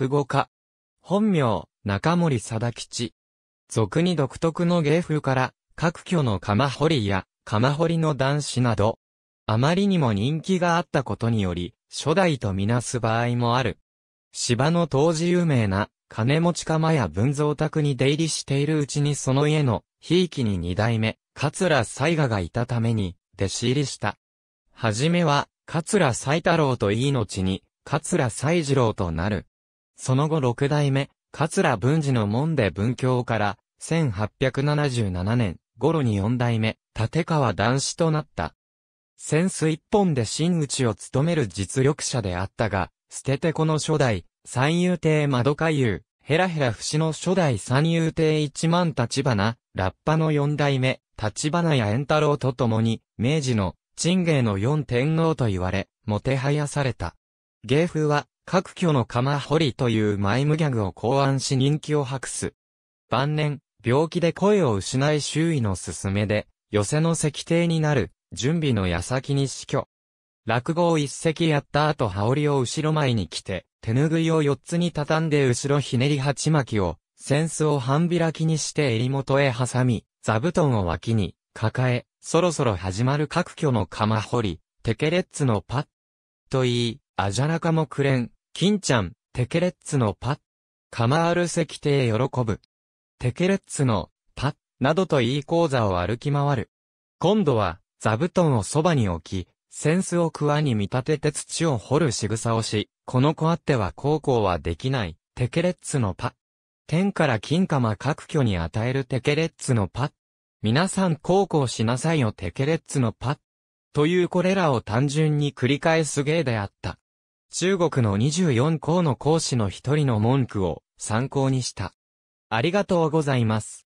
落語家。本名、中森貞吉。俗に独特の芸風から、各居の釜掘りや、釜掘りの男子など、あまりにも人気があったことにより、初代とみなす場合もある。芝の当時有名な、金持ち釜や文蔵宅に出入りしているうちにその家の、ひいきに二代目、桂西賀がいたために、弟子入りした。はじめは、桂西太郎といい後に、桂西次郎となる。その後六代目、桂文治の門で文教から、1877年頃に四代目、立川男子となった。センス一本で真打ちを務める実力者であったが、捨ててこの初代、三遊亭窓下優、ヘラヘラ節の初代三遊亭一万立花、ラッパの四代目、立花や円太郎と共に、明治の、陳芸の四天王と言われ、もてはやされた。芸風は、各居の釜掘りというマイムギャグを考案し人気を博す。晩年、病気で声を失い周囲の勧めで、寄せの石庭になる、準備の矢先に死去。落語を一席やった後羽織を後ろ前に着て、手ぬぐいを四つに畳んで後ろひねり鉢巻きを、扇子を半開きにして襟元へ挟み、座布団を脇に、抱え、そろそろ始まる各居の釜掘り、テケレッツのパッ、と言い、あじゃらかもくれん、金ちゃん、テケレッツのパッ、カマール石庭喜ぶ。テケレッツの、パッ、などといい講座を歩き回る。今度は、座布団をそばに置き、扇子をワに見立てて土を掘る仕草をし、この子あっては高校はできない、テケレッツのパッ。天から金釜各居に与えるテケレッツのパッ。皆さん高校しなさいよテケレッツのパッ。というこれらを単純に繰り返す芸であった。中国の24校の講師の一人の文句を参考にした。ありがとうございます。